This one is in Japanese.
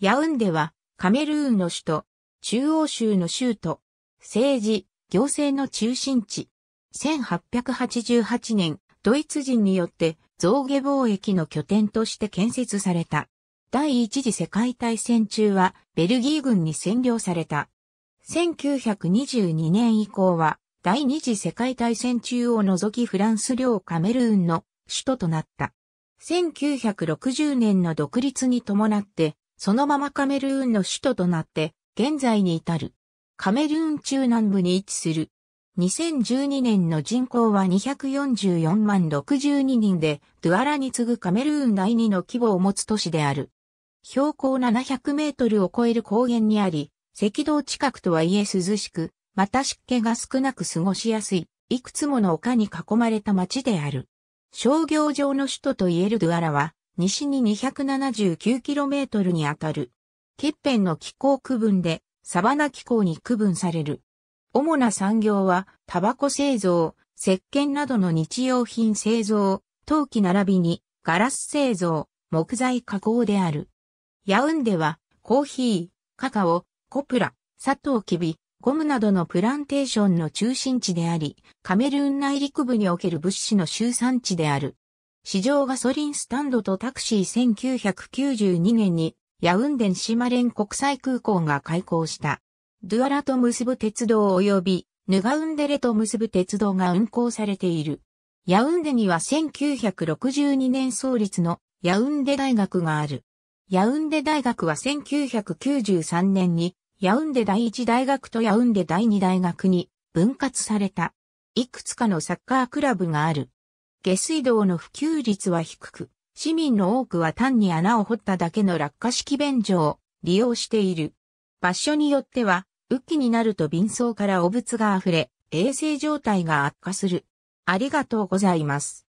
ヤウンデはカメルーンの首都、中央州の州都、政治、行政の中心地。1888年、ドイツ人によって造下貿易の拠点として建設された。第一次世界大戦中はベルギー軍に占領された。1922年以降は第二次世界大戦中を除きフランス領カメルーンの首都となった。1960年の独立に伴ってそのままカメルーンの首都となって、現在に至る。カメルーン中南部に位置する。2012年の人口は244万62人で、ドゥアラに次ぐカメルーン第2の規模を持つ都市である。標高700メートルを超える高原にあり、赤道近くとはいえ涼しく、また湿気が少なく過ごしやすい、いくつもの丘に囲まれた町である。商業上の首都といえるドゥアラは、西に 279km にあたる。欠ッペンの気候区分で、サバナ気候に区分される。主な産業は、タバコ製造、石鹸などの日用品製造、陶器並びに、ガラス製造、木材加工である。ヤウンでは、コーヒー、カカオ、コプラ、サトウキビ、ゴムなどのプランテーションの中心地であり、カメルーン内陸部における物資の集産地である。市場ガソリンスタンドとタクシー1992年にヤウンデンシマレン国際空港が開港した。ドゥアラと結ぶ鉄道及びヌガウンデレと結ぶ鉄道が運行されている。ヤウンデには1962年創立のヤウンデ大学がある。ヤウンデ大学は1993年にヤウンデ第一大学とヤウンデ第二大学に分割された。いくつかのサッカークラブがある。下水道の普及率は低く、市民の多くは単に穴を掘っただけの落下式便所を利用している。場所によっては、雨季になると便層から汚物が溢れ、衛生状態が悪化する。ありがとうございます。